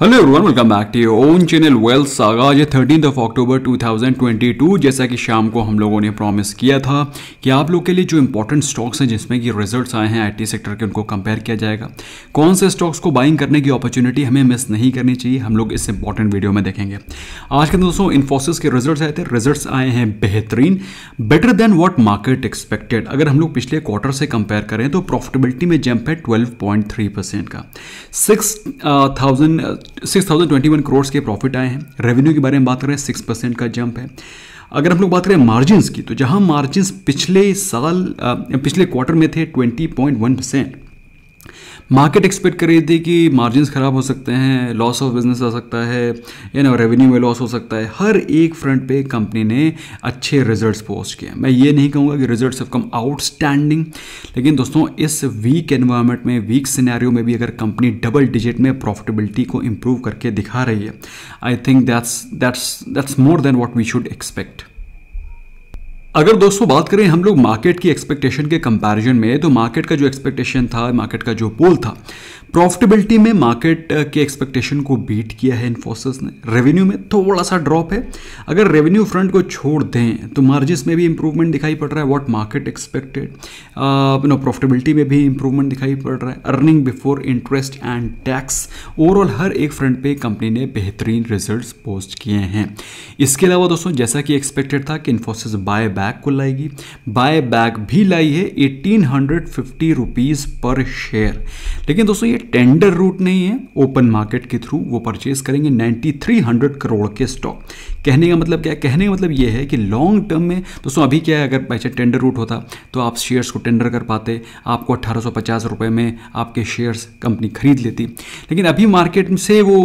hello everyone welcome back to your own channel Wells Saga ये thirteen of October 2022 जैसा कि शाम को हम लोगों ने प्रॉमिस किया था कि आप लोग के लिए जो इंपॉर्टेंट स्टॉक्स हैं जिसमें कि रिजल्ट्स आए हैं आईटी सेक्टर के उनको कंपेयर किया जाएगा कौन से स्टॉक्स को बाइंग करने की अपॉर्चुनिटी हमें मिस नहीं करनी चाहिए हम लोग इस इंपॉर्टेंट वीडियो में देखेंगे आज के दोस्तों इन्फोसिस के रिजल्ट आए थे रिजल्ट आए हैं बेहतरीन better than what market expected अगर हम लोग पिछले क्वार्टर से कंपेयर करें तो प्रॉफिटेबिलिटी में जंप है ट्वेल्व का six thousand uh, six thousand twenty one crore के प्रॉफिट आए हैं रेवेन्यू के बारे में बात करें सिक्स परसेंट का जंप है अगर हम लोग बात करें मार्जिनस की तो जहां मार्जिनस पिछले साल पिछले क्वार्टर में थे twenty point one percent market expect कर रही थी कि मार्जिन ख़राब हो सकते हैं लॉस ऑफ बिजनेस आ सकता है या ना रेवेन्यू में लॉस हो सकता है हर एक फ्रंट पे कंपनी ने अच्छे रिजल्ट्स पोस्ट किए मैं ये नहीं कहूँगा कि रिजल्ट्स ऑफ कम आउटस्टैंडिंग लेकिन दोस्तों इस वीक एनवायरमेंट में वीक सिनेरियो में भी अगर कंपनी डबल डिजिट में प्रॉफिटेबिलिटी को इम्प्रूव करके दिखा रही है I think that's that's that's more than what we should expect अगर दोस्तों बात करें हम लोग मार्केट की एक्सपेक्टेशन के कंपैरिजन में तो मार्केट का जो एक्सपेक्टेशन था मार्केट का जो पोल था प्रॉफिटेबिलिटी में मार्केट uh, के एक्सपेक्टेशन को बीट किया है इन्फोसिस ने रेवेन्यू में थोड़ा सा ड्रॉप है अगर रेवेन्यू फ्रंट को छोड़ दें तो मार्जिस में भी इंप्रूवमेंट दिखाई पड़ रहा है what market expected no profitability में भी इंप्रूवमेंट दिखाई पड़ रहा है earning before interest and tax overall हर एक फ्रंट पर कंपनी ने बेहतरीन रिजल्ट पोस्ट किए हैं इसके अलावा दोस्तों जैसा कि एक्सपेक्टेड था कि इन्फोसिस बाय बैक बैक को लाएगी बाय बैक भी लाई है eighteen hundred fifty rupees per share लेकिन दोस्तों ये टेंडर रूट नहीं है ओपन मार्केट के थ्रू वो परचेज करेंगे नाइन्टी थ्री हंड्रेड करोड़ के स्टॉक कहने का मतलब क्या कहने का मतलब ये है कि लॉन्ग टर्म में दोस्तों अभी क्या है अगर पैसे टेंडर रूट होता तो आप शेयर्स को टेंडर कर पाते आपको अट्ठारह में आपके शेयर्स कंपनी खरीद लेती लेकिन अभी मार्केट से वो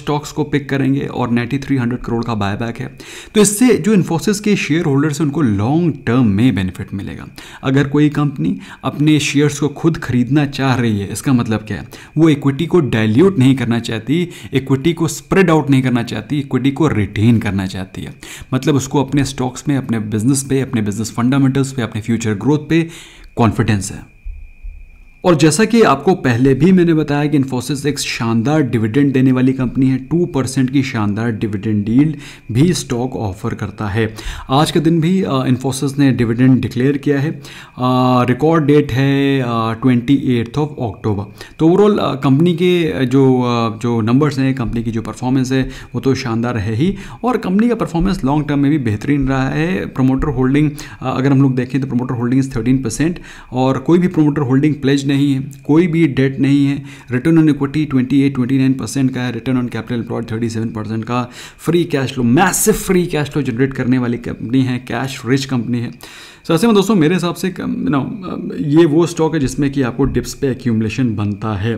स्टॉक्स को पिक करेंगे और नाइन्टी करोड़ का बाय है तो इससे जो इन्फोसिस के शेयर होल्डर्स हैं उनको लॉन्ग टर्म में बेनिफिट मिलेगा अगर कोई कंपनी अपने शेयर्स को खुद खरीदना चाह रही है इसका मतलब क्या है वो इक्विटी को डाइल्यूट नहीं करना चाहती इक्विटी को स्प्रेड आउट नहीं करना चाहती इक्विटी को रिटेन करना चाहती है मतलब उसको अपने स्टॉक्स में अपने बिजनेस पे अपने बिजनेस फंडामेंटल्स पे अपने फ्यूचर ग्रोथ पे कॉन्फिडेंस है और जैसा कि आपको पहले भी मैंने बताया कि इन्फोसिस एक शानदार डिविडेंड देने वाली कंपनी है टू परसेंट की शानदार डिविडेंड डील भी स्टॉक ऑफर करता है आज के दिन भी इन्फोसिस ने डिविडेंड डिक्लेयर किया है रिकॉर्ड डेट है ट्वेंटी एट्थ ऑफ अक्टूबर तो ओवरऑल कंपनी के जो जो नंबर्स हैं कंपनी की जो परफॉर्मेंस है वो तो शानदार है ही और कंपनी का परफॉर्मेंस लॉन्ग टर्म में भी बेहतरीन रहा है प्रोमोटर होल्डिंग अगर हम लोग देखें तो promoter holding is thirteen percent और कोई भी प्रोमोटर होल्डिंग प्लेज नहीं नहीं है कोई भी डेट नहीं है रिटर्न ऑन इक्विटी 28 29 परसेंट का है return on capital employed 37 percent का free cash flow massive free cash flow generate करने वाली कंपनी है कैश रिच कंपनी है सो ऐसे में दोस्तों मेरे हिसाब से ना ये वो स्टॉक है जिसमें कि आपको डिप्स पे एक्यूमलेशन बनता है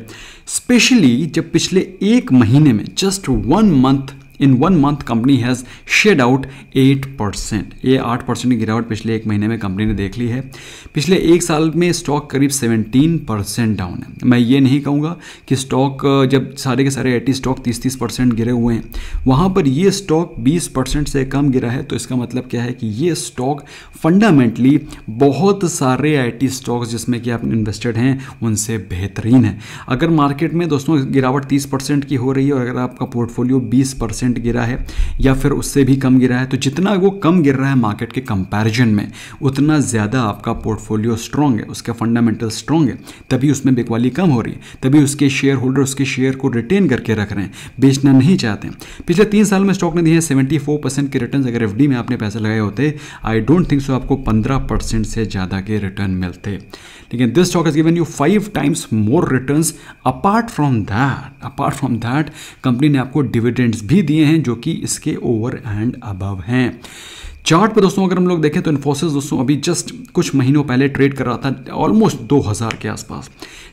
स्पेशली जब पिछले एक महीने में just one month in one month company has shed out eight percent ये आठ परसेंट की गिरावट पिछले एक महीने में कंपनी ने देख ली है पिछले एक साल में स्टॉक करीब सेवनटीन परसेंट डाउन है मैं ये नहीं कहूँगा कि स्टॉक जब सारे के सारे आई स्टॉक तीस तीस परसेंट गिरे हुए हैं वहाँ पर ये स्टॉक बीस परसेंट से कम गिरा है तो इसका मतलब क्या है कि ये स्टॉक फंडामेंटली बहुत सारे आई टी स्टॉक्स जिसमें कि आप इन्वेस्टेड हैं उनसे बेहतरीन है अगर मार्केट में दोस्तों गिरावट तीस परसेंट की हो रही है और अगर आपका पोर्टफोलियो बीस परसेंट परसेंट गिरा है या फिर उससे भी कम गिरा है तो जितना वो कम गिर रहा है मार्केट के कंपैरिजन में उतना ज़्यादा आपका पोर्टफोलियो स्ट्रॉन्ग है उसका फंडामेंटल स्ट्रॉन्ग है तभी उसमें बिकवाली कम हो रही है तभी उसके शेयर होल्डर उसके शेयर को रिटेन करके रख रहे हैं बेचना नहीं चाहते पिछले तीन साल में स्टॉक ने दिए सेवेंटी फोर परसेंट के रिटर्न अगर एफ में आपने पैसे लगाए होते आई डोंट थिंक सो आपको पंद्रह परसेंट से ज़्यादा के रिटर्न मिलते लेकिन this stock is given you five times more return apart from that apart from that company ने आपको डिविडेंड्स भी दिए लिए हैं जो कि इसके ओवर एंड अबव हैं चार्ट पर दोस्तों अगर हम लोग देखें तो इन्फोसिस दोस्तों अभी जस्ट कुछ महीनों पहले ट्रेड कर रहा था ऑलमोस्ट 2000 के आसपास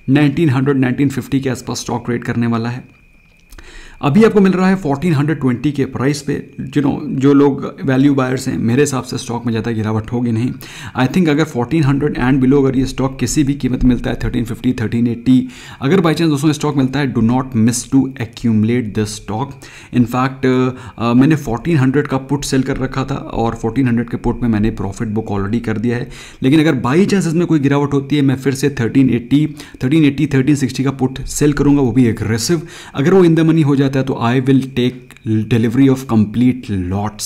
1900 1950 के आसपास स्टॉक ट्रेड करने वाला है अभी आपको मिल रहा है 1420 के प्राइस पे यू नो जो लोग वैल्यू बायर्स हैं मेरे हिसाब से स्टॉक में ज़्यादा गिरावट होगी नहीं आई थिंक अगर 1400 एंड बिलो अगर ये स्टॉक किसी भी कीमत मिलता है 1350 1380 अगर बाई चांस दोस्तों स्टॉक मिलता है do not miss to accumulate this stock in fact मैंने फोर्टीन का पुट सेल कर रखा था और फोर्टीन के पुट में मैंने प्रॉफिट बुक ऑलरेडी कर दिया है लेकिन अगर बाई चांस इसमें कोई गिरावट होती है मैं फिर से थर्टीन एट्टी थर्टीन का पुट सेल करूंगा वो भी एग्रेसिव अगर वो इन द मनी हो जाए जाता है तो I will take delivery of complete lots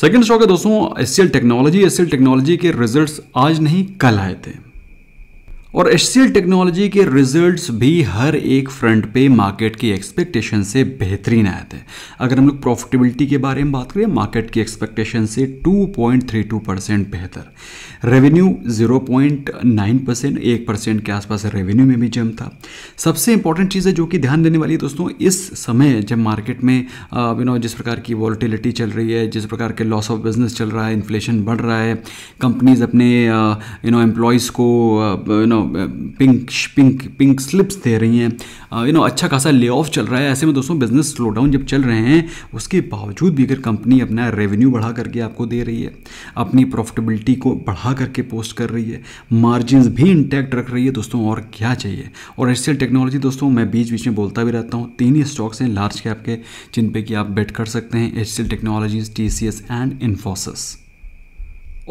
second stock है दोस्तों एस टेक्नोलॉजी एस टेक्नोलॉजी के रिजल्ट्स आज नहीं कल आए थे और एच टेक्नोलॉजी के रिजल्ट्स भी हर एक फ्रंट पे मार्केट की एक्सपेक्टेशन से बेहतरीन आए थे अगर हम लोग प्रॉफिटेबिलिटी के बारे में बात करें मार्केट की एक्सपेक्टेशन से 2.32 परसेंट बेहतर रेवेन्यू 0.9 परसेंट एक परसेंट के आसपास रेवेन्यू में भी जम था सबसे इंपॉर्टेंट चीज़ है जो कि ध्यान देने वाली है दोस्तों इस समय जब मार्केट में यू uh, नो जिस प्रकार की वॉलिटिलिटी चल रही है जिस प्रकार के लॉस ऑफ बिजनेस चल रहा है इन्फ्लेशन बढ़ रहा है कंपनीज अपने यू नो एम्प्लॉयज़ को you uh, know no pink pink pink slips दे रही हैं यू uh, नो अच्छा खासा ले ऑफ चल रहा है ऐसे में दोस्तों बिजनेस स्लो डाउन जब चल रहे हैं उसके बावजूद भी अगर कंपनी अपना रेवेन्यू बढ़ा करके आपको दे रही है अपनी प्रॉफिटेबिलिटी को बढ़ा करके पोस्ट कर रही है मार्जिन भी इंटैक्ट रख रही है दोस्तों और क्या चाहिए और एस टेक्नोलॉजी दोस्तों मैं बीच बीच में बोलता भी रहता हूँ तीन ही स्टॉक्स हैं लार्ज कैप के जिन पर कि आप बेट कर सकते हैं H technologies T and Infosys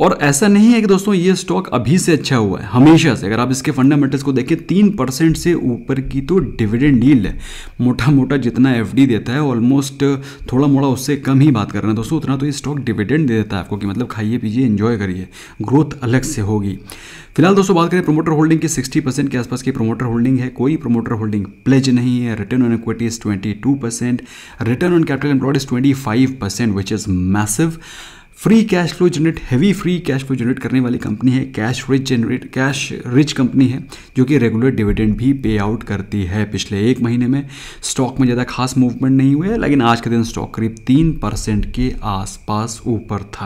और ऐसा नहीं है कि दोस्तों ये स्टॉक अभी से अच्छा हुआ है हमेशा से अगर आप इसके फंडामेंटल्स को देखें तीन परसेंट से ऊपर की तो डिविडेंड डील है मोटा मोटा जितना एफ देता है ऑलमोस्ट थोड़ा मोड़ा उससे कम ही बात कर रहे हैं दोस्तों उतना तो ये स्टॉक डिविडेंड दे देता है आपको कि मतलब खाइए पीजिए इन्जॉय करिए ग्रोथ अलग से होगी फिलहाल दोस्तों बात करें प्रोमोटर होल्डिंग की 60 परसेंट के आसपास की प्रोमोटर होल्डिंग है कोई प्रोमोटर होल्डिंग प्लेज नहीं है return on equity is 22 percent return on capital employed is 25 percent which is massive free cash flow generate heavy free cash flow generate करने वाली कंपनी है cash rich generate cash rich company है जो कि regular dividend भी पे out करती है पिछले एक महीने में स्टॉक में ज़्यादा खास मूवमेंट नहीं हुए लेकिन आज के दिन स्टॉक करीब तीन परसेंट के आसपास ऊपर था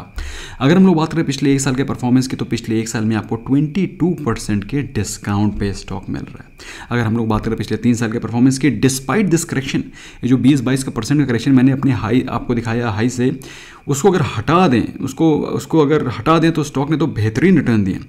अगर हम लोग बात करें पिछले एक साल के परफॉर्मेंस की तो पिछले एक साल में आपको ट्वेंटी टू परसेंट के डिस्काउंट पे स्टॉक मिल रहा है अगर हम लोग बात करें पिछले तीन साल के परफॉर्मेंस की डिस्पाइट दिस करेक्शन ये जो बीस बाईस का परसेंट का करेक्शन मैंने अपने हाई आपको दिखाया हाई से उसको अगर हटा दें दें उसको उसको अगर हटा दें तो स्टॉक ने तो बेहतरीन रिटर्न दिए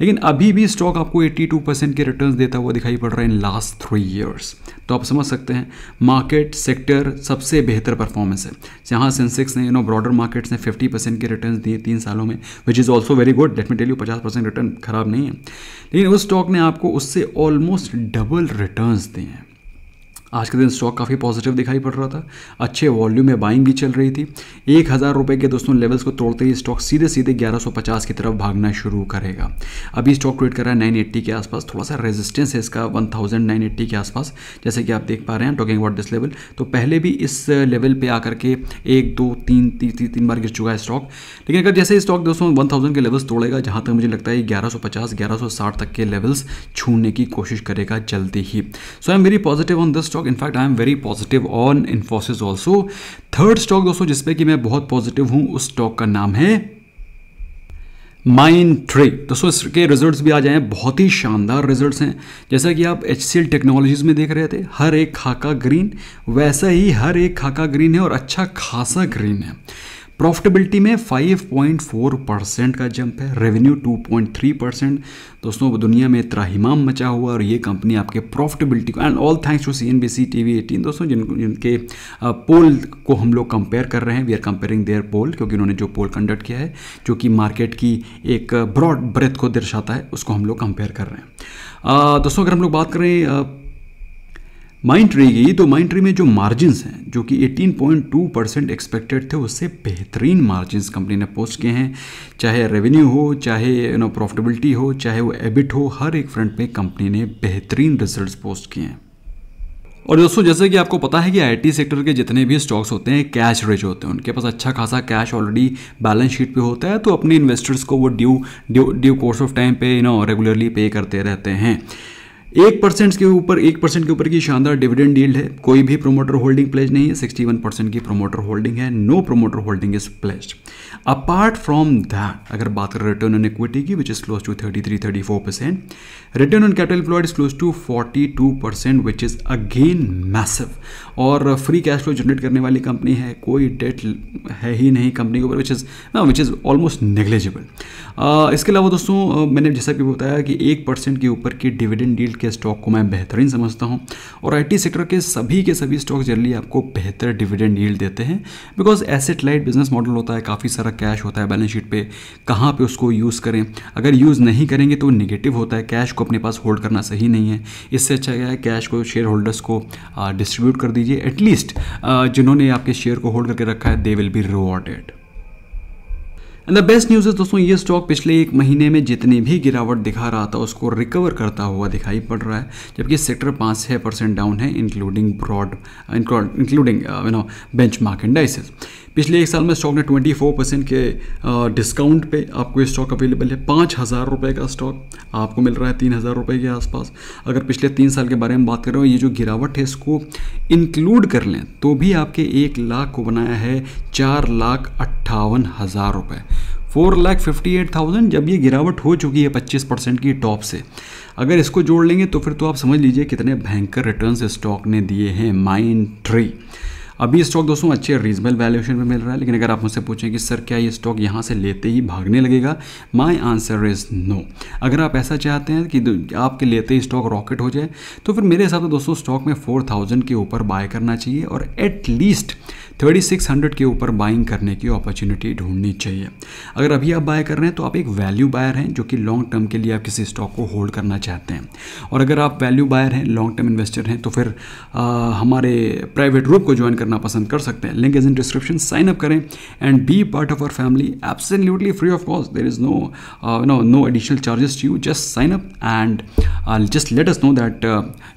लेकिन अभी भी स्टॉक आपको 82 परसेंट के रिटर्न देता हुआ दिखाई पड़ रहा है इन लास्ट थ्री ईयर्स तो आप समझ सकते हैं मार्केट सेक्टर सबसे बेहतर परफॉर्मेंस है जहाँ सेंसेक्स ने यू नो ब्रॉडर मार्केट्स ने 50 परसेंट के रिटर्न दिए तीन सालों में which is also very good let tell you पचास परसेंट रिटर्न खराब नहीं है लेकिन उस स्टॉक ने आपको उससे ऑलमोस्ट डबल रिटर्न दिए हैं आज के दिन स्टॉक काफ़ी पॉजिटिव दिखाई पड़ रहा था अच्छे वॉल्यूम में बाइंग भी चल रही थी एक हज़ार रुपये के दोस्तों लेवल्स को तोड़ते ही स्टॉक सीधे सीधे 1150 की तरफ भागना शुरू करेगा अभी स्टॉक ट्रेड कर रहा है 980 के आसपास थोड़ा सा रेजिस्टेंस है इसका 1980 के आसपास जैसे कि आप देख पा रहे हैं टॉकिंग अबाउट दिस लेवल तो पहले भी इस लेवल पर आकर के एक दो तीन ती, ती, तीन बार गिर चुका है स्टॉक लेकिन अगर जैसे स्टॉक दोस्तों वन के लेवल्स तोड़ेगा जहाँ तक मुझे लगता है ग्यारह सौ पचास तक के लेवल्स छूने की कोशिश करेगा जल्दी ही so I am very positive on this stock stock in fact I am very positive on Infosys also third stock दोस्तों जिसपे कि मैं बहुत पॉजिटिव हूं उस स्टॉक का नाम है माइन ट्रे दोस्तों इसके रिजल्ट्स भी आ जाए बहुत ही शानदार रिजल्ट्स हैं जैसा कि आप एच टेक्नोलॉजीज में देख रहे थे हर एक खाका ग्रीन वैसा ही हर एक खाका ग्रीन है और अच्छा खासा ग्रीन है प्रॉफिटेबिलिटी में 5.4 परसेंट का जंप है रेवेन्यू 2.3 परसेंट दोस्तों दुनिया में हिमाम मचा हुआ और ये कंपनी आपके प्रॉफिटेबिलिटी को and all thanks to C N B C T V eighteen दोस्तों जिन जिनके पोल को हम लोग कंपेयर कर रहे हैं वी आर कंपेयरिंग देयर पोल क्योंकि उन्होंने जो पोल कंडक्ट किया है जो कि मार्केट की एक ब्रॉड ब्रेथ को दर्शाता है उसको हम लोग कंपेयर कर रहे हैं दोस्तों अगर हम लोग बात करें माइंड ट्री गई तो माइंड ट्री में जो मार्जिनस हैं जो कि 18.2 परसेंट एक्सपेक्टेड थे उससे बेहतरीन मार्जिनस कंपनी ने पोस्ट किए हैं चाहे रेवेन्यू हो चाहे यू नो प्रॉफिटेबिलिटी हो चाहे वो एबिट हो हर एक फ्रंट पे कंपनी ने बेहतरीन रिजल्ट्स पोस्ट किए हैं और दोस्तों जैसे कि आपको पता है कि आईटी सेक्टर के जितने भी स्टॉक्स होते हैं कैश रिच होते हैं उनके पास अच्छा खासा कैश ऑलरेडी बैलेंस शीट पे होता है तो अपने इन्वेस्टर्स को वो due due due course of time pay you know regularly pay करते रहते हैं एक परसेंट के ऊपर एक परसेंट के ऊपर की शानदार डिविडेंड डील्ड है कोई भी प्रोमोटर होल्डिंग प्लेज नहीं है सिक्सटी वन परसेंट की प्रोमोटर होल्डिंग है no promoter holding is pledge apart from that अगर बात करें रिटर्न ऑन इक्विटी की which is close to thirty three thirty four percent return on capital employed is close to forty two percent which is again massive और free cash flow generate करने वाली company है कोई date है ही नहीं company के ऊपर which is which is almost negligible इसके अलावा दोस्तों मैंने जैसा कि बताया कि एक परसेंट के ऊपर की डिविडेंड डील्ड के स्टॉक को मैं बेहतरीन समझता हूँ और आईटी सेक्टर के सभी के सभी स्टॉक जनरली आपको बेहतर डिविडेंड यील्ड देते हैं because asset light business model होता है काफ़ी सारा कैश होता है बैलेंस शीट पे कहाँ पे उसको यूज़ करें अगर यूज़ नहीं करेंगे तो निगेटिव होता है कैश को अपने पास होल्ड करना सही नहीं है इससे अच्छा क्या है कैश को शेयर होल्डर्स को डिस्ट्रीब्यूट कर दीजिए एटलीस्ट जिन्होंने आपके शेयर को होल्ड करके रखा है they will be rewarded and the best news है दोस्तों ये स्टॉक पिछले एक महीने में जितनी भी गिरावट दिखा रहा था उसको रिकवर करता हुआ दिखाई पड़ रहा है जबकि सेक्टर पाँच छः परसेंट डाउन है including broad including you know benchmark पिछले एक साल में स्टॉक ने 24 परसेंट के डिस्काउंट पे आपको ये स्टॉक अवेलेबल है पाँच हज़ार रुपये का स्टॉक आपको मिल रहा है तीन हज़ार रुपये के आसपास अगर पिछले तीन साल के बारे में बात कर रहे हो ये जो गिरावट है इसको इंक्लूड कर लें तो भी आपके एक लाख को बनाया है चार लाख अट्ठावन हज़ार रुपये four lakh fifty eight thousand जब ये गिरावट हो चुकी है पच्चीस परसेंट की टॉप से अगर इसको जोड़ लेंगे तो फिर तो आप समझ लीजिए कितने भयंकर रिटर्न्स स्टॉक ने दिए हैं माइन ट्री अभी स्टॉक दोस्तों अच्छे रीजनेबल वैल्यूएशन में मिल रहा है लेकिन अगर आप मुझसे पूछें कि सर क्या ये स्टॉक यहाँ से लेते ही भागने लगेगा माई आंसर इज़ नो अगर आप ऐसा चाहते हैं कि आपके लेते ही स्टॉक रॉकेट हो जाए तो फिर मेरे हिसाब से दोस्तों स्टॉक में फोर थाउजेंड के ऊपर बाय करना चाहिए और एटलीस्ट 3600 के ऊपर बाइंग करने की अपॉर्चुनिटी ढूंढनी चाहिए अगर अभी आप बाय कर रहे हैं तो आप एक वैल्यू बायर हैं जो कि लॉन्ग टर्म के लिए आप किसी स्टॉक को होल्ड करना चाहते हैं और अगर आप वैल्यू बायर हैं लॉन्ग टर्म इन्वेस्टर हैं तो फिर आ, हमारे प्राइवेट ग्रुप को ज्वाइन करना पसंद कर सकते हैं link is in description sign up करें and be part of our family absolutely free of cost there is no no no additional charges to you just sign up and just let us know that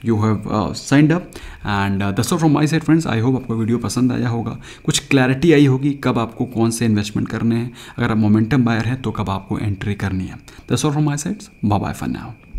you have signed up and that's from my side friends I hope आपको video पसंद आया होगा कुछ clarity आई होगी कब आपको कौन से इन्वेस्टमेंट करने हैं अगर आप मोमेंटम बायर हैं तो कब आपको एंट्री करनी है that's from my sides bye for now